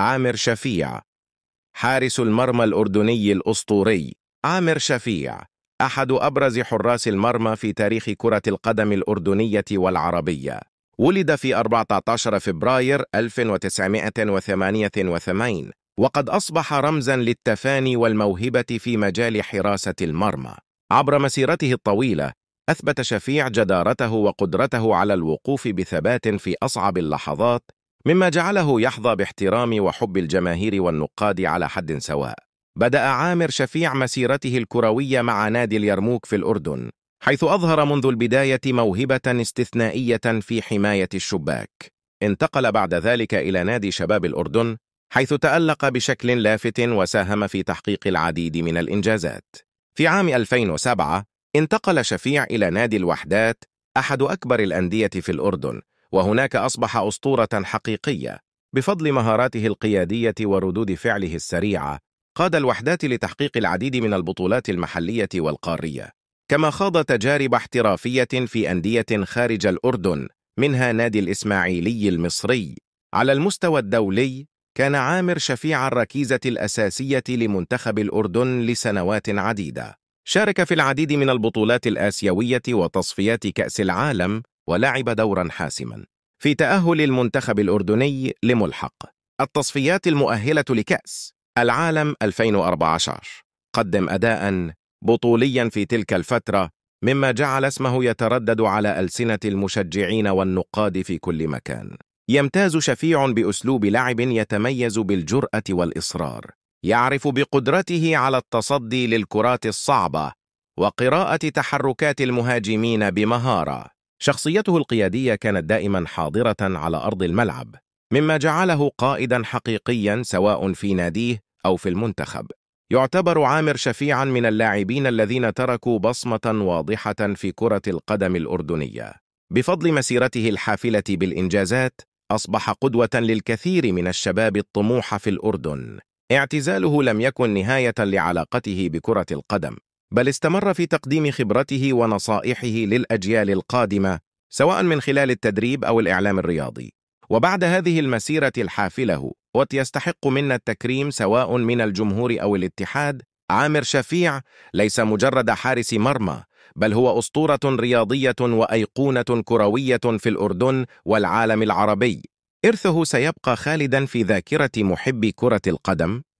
عامر شفيع حارس المرمى الأردني الأسطوري عامر شفيع أحد أبرز حراس المرمى في تاريخ كرة القدم الأردنية والعربية ولد في 14 فبراير 1988 وقد أصبح رمزا للتفاني والموهبة في مجال حراسة المرمى عبر مسيرته الطويلة أثبت شفيع جدارته وقدرته على الوقوف بثبات في أصعب اللحظات مما جعله يحظى باحترام وحب الجماهير والنقاد على حد سواء بدأ عامر شفيع مسيرته الكروية مع نادي اليرموك في الأردن حيث أظهر منذ البداية موهبة استثنائية في حماية الشباك انتقل بعد ذلك إلى نادي شباب الأردن حيث تألق بشكل لافت وساهم في تحقيق العديد من الإنجازات في عام 2007 انتقل شفيع إلى نادي الوحدات أحد أكبر الأندية في الأردن وهناك أصبح أسطورة حقيقية بفضل مهاراته القيادية وردود فعله السريعة قاد الوحدات لتحقيق العديد من البطولات المحلية والقارية كما خاض تجارب احترافية في أندية خارج الأردن منها نادي الإسماعيلي المصري على المستوى الدولي كان عامر شفيع الركيزة الأساسية لمنتخب الأردن لسنوات عديدة شارك في العديد من البطولات الآسيوية وتصفيات كأس العالم ولعب دورا حاسما في تأهل المنتخب الأردني لملحق التصفيات المؤهلة لكأس العالم 2014 قدم أداء بطوليا في تلك الفترة مما جعل اسمه يتردد على ألسنة المشجعين والنقاد في كل مكان يمتاز شفيع بأسلوب لعب يتميز بالجرأة والإصرار يعرف بقدرته على التصدي للكرات الصعبة وقراءة تحركات المهاجمين بمهارة شخصيته القيادية كانت دائما حاضرة على أرض الملعب مما جعله قائدا حقيقيا سواء في ناديه أو في المنتخب يعتبر عامر شفيعا من اللاعبين الذين تركوا بصمة واضحة في كرة القدم الأردنية بفضل مسيرته الحافلة بالإنجازات أصبح قدوة للكثير من الشباب الطموح في الأردن اعتزاله لم يكن نهاية لعلاقته بكرة القدم بل استمر في تقديم خبرته ونصائحه للأجيال القادمة سواء من خلال التدريب أو الإعلام الرياضي وبعد هذه المسيرة الحافلة يستحق منا التكريم سواء من الجمهور أو الاتحاد عامر شفيع ليس مجرد حارس مرمى بل هو أسطورة رياضية وأيقونة كروية في الأردن والعالم العربي إرثه سيبقى خالدا في ذاكرة محبي كرة القدم